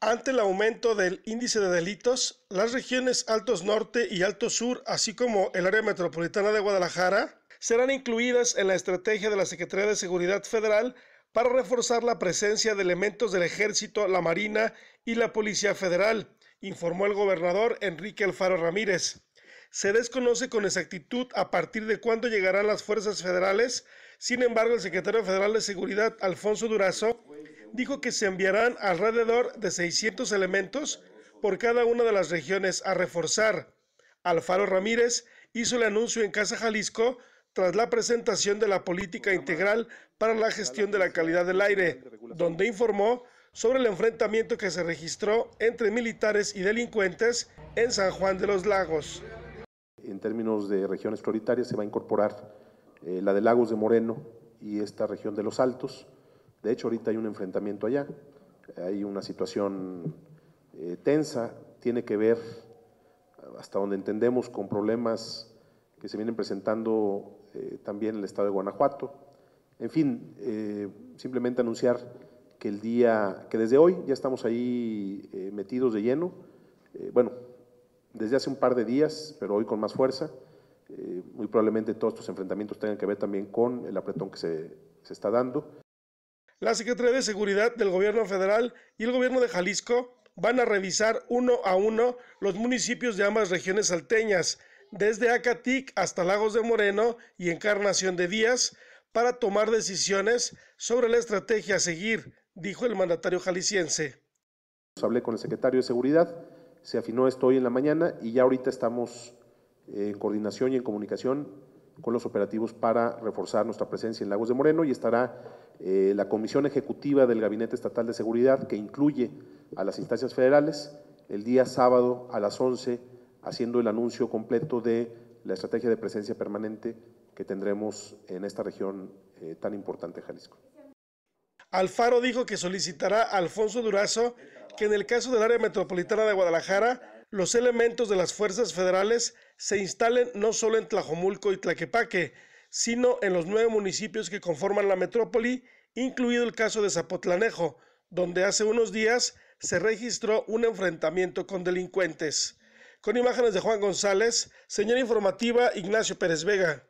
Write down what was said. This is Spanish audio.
Ante el aumento del índice de delitos, las regiones Altos Norte y Alto Sur, así como el área metropolitana de Guadalajara, serán incluidas en la estrategia de la Secretaría de Seguridad Federal para reforzar la presencia de elementos del Ejército, la Marina y la Policía Federal, informó el gobernador Enrique Alfaro Ramírez. Se desconoce con exactitud a partir de cuándo llegarán las fuerzas federales, sin embargo el secretario federal de Seguridad, Alfonso Durazo, dijo que se enviarán alrededor de 600 elementos por cada una de las regiones a reforzar. Alfaro Ramírez hizo el anuncio en Casa Jalisco tras la presentación de la política integral para la gestión de la calidad del aire, donde informó sobre el enfrentamiento que se registró entre militares y delincuentes en San Juan de los Lagos. En términos de regiones prioritarias se va a incorporar eh, la de Lagos de Moreno y esta región de los Altos. De hecho, ahorita hay un enfrentamiento allá, hay una situación eh, tensa, tiene que ver, hasta donde entendemos, con problemas que se vienen presentando eh, también en el estado de Guanajuato. En fin, eh, simplemente anunciar que el día, que desde hoy ya estamos ahí metidos de lleno, bueno, desde hace un par de días, pero hoy con más fuerza, muy probablemente todos estos enfrentamientos tengan que ver también con el apretón que se, se está dando. La Secretaría de Seguridad del Gobierno Federal y el Gobierno de Jalisco van a revisar uno a uno los municipios de ambas regiones salteñas, desde Acatic hasta Lagos de Moreno y Encarnación de Díaz, para tomar decisiones sobre la estrategia a seguir, dijo el mandatario jalisciense. Hablé con el secretario de Seguridad, se afinó esto hoy en la mañana y ya ahorita estamos eh, en coordinación y en comunicación con los operativos para reforzar nuestra presencia en Lagos de Moreno y estará eh, la Comisión Ejecutiva del Gabinete Estatal de Seguridad, que incluye a las instancias federales, el día sábado a las 11, haciendo el anuncio completo de la estrategia de presencia permanente que tendremos en esta región eh, tan importante, Jalisco. Alfaro dijo que solicitará a Alfonso Durazo que en el caso del área metropolitana de Guadalajara, los elementos de las fuerzas federales se instalen no solo en Tlajomulco y Tlaquepaque, sino en los nueve municipios que conforman la metrópoli, incluido el caso de Zapotlanejo, donde hace unos días se registró un enfrentamiento con delincuentes. Con imágenes de Juan González, señora informativa Ignacio Pérez Vega.